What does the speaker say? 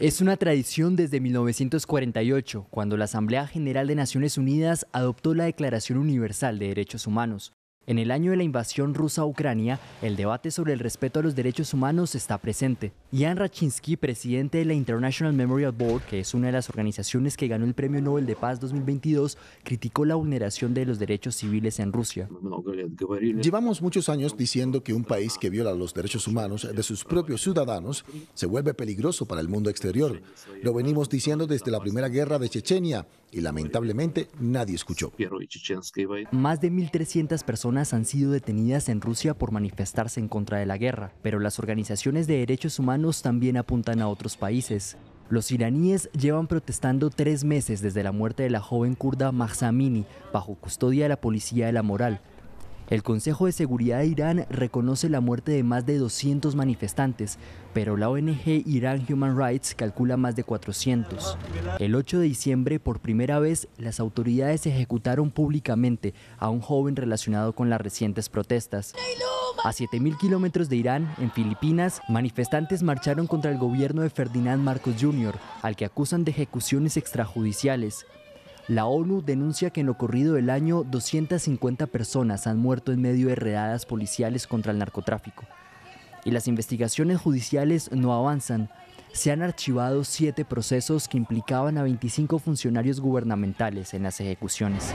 Es una tradición desde 1948, cuando la Asamblea General de Naciones Unidas adoptó la Declaración Universal de Derechos Humanos, en el año de la invasión rusa a Ucrania, el debate sobre el respeto a los derechos humanos está presente. Ian Rachinsky, presidente de la International Memorial Board, que es una de las organizaciones que ganó el Premio Nobel de Paz 2022, criticó la vulneración de los derechos civiles en Rusia. Llevamos muchos años diciendo que un país que viola los derechos humanos de sus propios ciudadanos se vuelve peligroso para el mundo exterior. Lo venimos diciendo desde la primera guerra de Chechenia y lamentablemente nadie escuchó. Más de 1.300 personas han sido detenidas en Rusia por manifestarse en contra de la guerra, pero las organizaciones de derechos humanos también apuntan a otros países. Los iraníes llevan protestando tres meses desde la muerte de la joven kurda mazamini bajo custodia de la policía de la moral, el Consejo de Seguridad de Irán reconoce la muerte de más de 200 manifestantes, pero la ONG Irán Human Rights calcula más de 400. El 8 de diciembre, por primera vez, las autoridades ejecutaron públicamente a un joven relacionado con las recientes protestas. A 7.000 kilómetros de Irán, en Filipinas, manifestantes marcharon contra el gobierno de Ferdinand Marcos Jr., al que acusan de ejecuciones extrajudiciales, la ONU denuncia que en lo corrido del año 250 personas han muerto en medio de redadas policiales contra el narcotráfico. Y las investigaciones judiciales no avanzan. Se han archivado siete procesos que implicaban a 25 funcionarios gubernamentales en las ejecuciones.